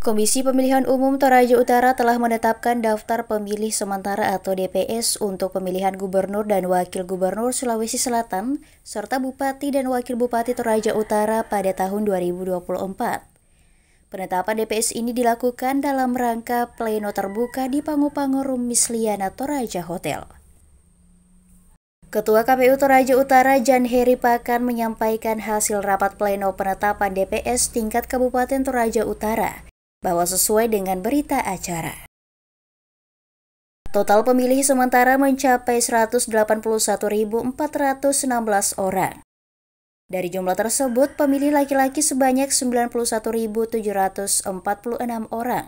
Komisi Pemilihan Umum Toraja Utara telah menetapkan daftar pemilih sementara atau DPS untuk pemilihan gubernur dan wakil gubernur Sulawesi Selatan serta bupati dan wakil bupati Toraja Utara pada tahun 2024. Penetapan DPS ini dilakukan dalam rangka pleno terbuka di pangu Misliana Rumis Liana Toraja Hotel. Ketua KPU Toraja Utara Jan Heri Pakan menyampaikan hasil rapat pleno penetapan DPS tingkat Kabupaten Toraja Utara bahwa sesuai dengan berita acara. Total pemilih sementara mencapai 181.416 orang. Dari jumlah tersebut, pemilih laki-laki sebanyak 91.746 orang,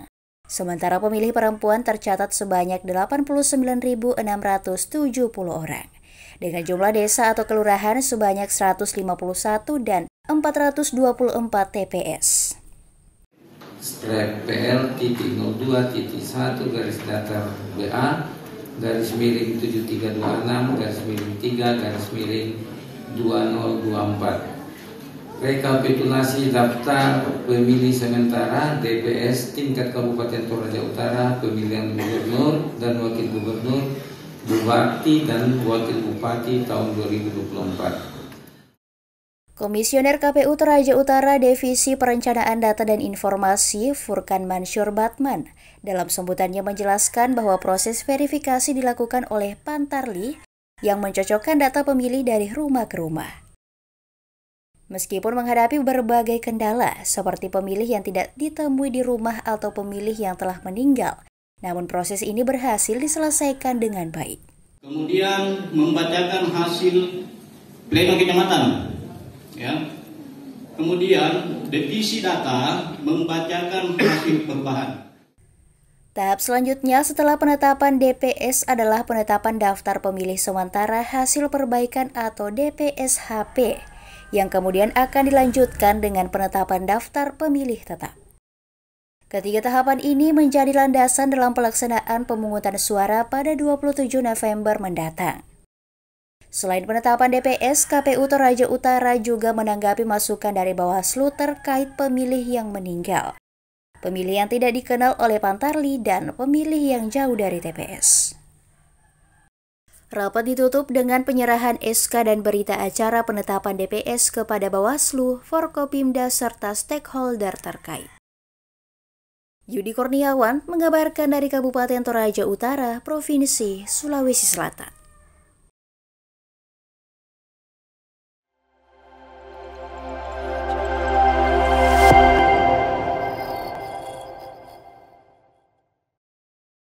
sementara pemilih perempuan tercatat sebanyak 89.670 orang. Dengan jumlah desa atau kelurahan sebanyak 151 dan 424 TPS strap PL titik 02 titik 1 garis datar BA garis miring 7326 garis miring 3 garis miring 2024 rekapitulasi daftar pemilih sementara DPS tingkat Kabupaten Toraja Utara pemilihan gubernur dan wakil gubernur bupati dan wakil bupati tahun 2024 Komisioner KPU Toraja Utara Divisi Perencanaan Data dan Informasi Furkan Mansur Batman dalam sambutannya menjelaskan bahwa proses verifikasi dilakukan oleh Pantarli yang mencocokkan data pemilih dari rumah ke rumah. Meskipun menghadapi berbagai kendala seperti pemilih yang tidak ditemui di rumah atau pemilih yang telah meninggal, namun proses ini berhasil diselesaikan dengan baik. Kemudian membacakan hasil pleno kecamatan Ya. Kemudian divisi data membacakan hasil perubahan. Tahap selanjutnya setelah penetapan DPS adalah penetapan daftar pemilih sementara hasil perbaikan atau DPSHP yang kemudian akan dilanjutkan dengan penetapan daftar pemilih tetap. Ketiga tahapan ini menjadi landasan dalam pelaksanaan pemungutan suara pada 27 November mendatang. Selain penetapan DPS, KPU Toraja Utara juga menanggapi masukan dari Bawaslu terkait pemilih yang meninggal, pemilih yang tidak dikenal oleh Pantarli, dan pemilih yang jauh dari TPS. Rapat ditutup dengan penyerahan SK dan berita acara penetapan DPS kepada Bawaslu, Forkopimda, serta stakeholder terkait. Yudi Kurniawan mengabarkan dari Kabupaten Toraja Utara, Provinsi Sulawesi Selatan.